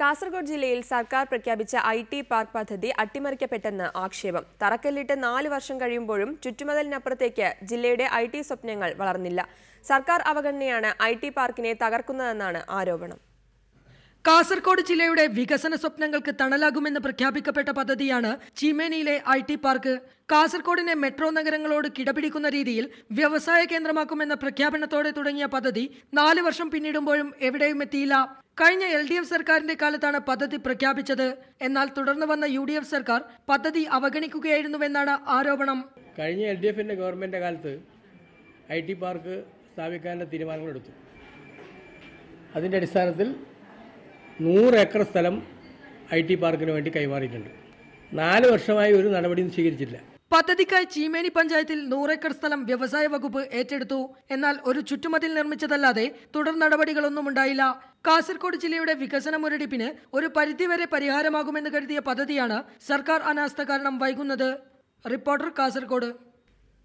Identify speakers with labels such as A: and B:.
A: കാസർഗോഡ് ജില്ലയിൽ സർക്കാർ പ്രഖ്യാപിച്ച ഐ ടി പാർക്ക് പദ്ധതി അട്ടിമറിക്കപ്പെട്ടെന്ന് ആക്ഷേപം തറക്കല്ലിട്ട് നാല് വർഷം കഴിയുമ്പോഴും ചുറ്റുമതിലിനപ്പുറത്തേക്ക് ജില്ലയുടെ ഐ ടി സ്വപ്നങ്ങൾ വളർന്നില്ല സർക്കാർ അവഗണനയാണ് ഐ ടി പാർക്കിനെ തകർക്കുന്നതെന്നാണ് ആരോപണം
B: കാസർകോട് ജില്ലയുടെ വികസന സ്വപ്നങ്ങൾക്ക് തണലാകുമെന്ന് പ്രഖ്യാപിക്കപ്പെട്ട പദ്ധതിയാണ് ചീമേനിയിലെ ഐ ടി പാർക്ക് കാസർകോടിനെ മെട്രോ നഗരങ്ങളോട് കിടപിടിക്കുന്ന രീതിയിൽ വ്യവസായ കേന്ദ്രമാക്കുമെന്ന പ്രഖ്യാപനത്തോടെ തുടങ്ങിയ പദ്ധതി നാല് വർഷം പിന്നിടുമ്പോഴും എവിടെയും എത്തിയില്ല കഴിഞ്ഞ എൽ ഡി എഫ് സർക്കാരിന്റെ കാലത്താണ് പദ്ധതി പ്രഖ്യാപിച്ചത് എന്നാൽ തുടർന്ന് വന്ന യു ഡി എഫ് സർക്കാർ പദ്ധതി അവഗണിക്കുകയായിരുന്നുവെന്നാണ് ആരോപണം
C: കഴിഞ്ഞ എൽ ഡി എഫിന്റെ ഗവൺമെന്റിന്റെ കാലത്ത് ഐ ടി പാർക്ക് സ്ഥാപിക്കാനുള്ള തീരുമാനങ്ങൾ എടുത്തു അതിന്റെ അടിസ്ഥാനത്തിൽ നൂറ് ഏക്കർ സ്ഥലം ഐ ടി പാർക്കിന് വേണ്ടി കൈമാറിയിട്ടുണ്ട് നാല് വർഷമായി ഒരു നടപടിയും സ്വീകരിച്ചില്ല
B: പദ്ധതിക്കായി ചീമേനി പഞ്ചായത്തിൽ നൂറേക്കർ സ്ഥലം വ്യവസായ വകുപ്പ് ഏറ്റെടുത്തു എന്നാൽ ഒരു ചുറ്റുമതിൽ നിർമ്മിച്ചതല്ലാതെ തുടർ നടപടികളൊന്നും ഉണ്ടായില്ല കാസർഗോഡ് ജില്ലയുടെ വികസന മുരടിപ്പിന് ഒരു പരിധിവരെ പരിഹാരമാകുമെന്ന് കരുതിയ പദ്ധതിയാണ് സർക്കാർ അനാസ്ഥ കാരണം വൈകുന്നത് റിപ്പോർട്ടർ കാസർഗോഡ്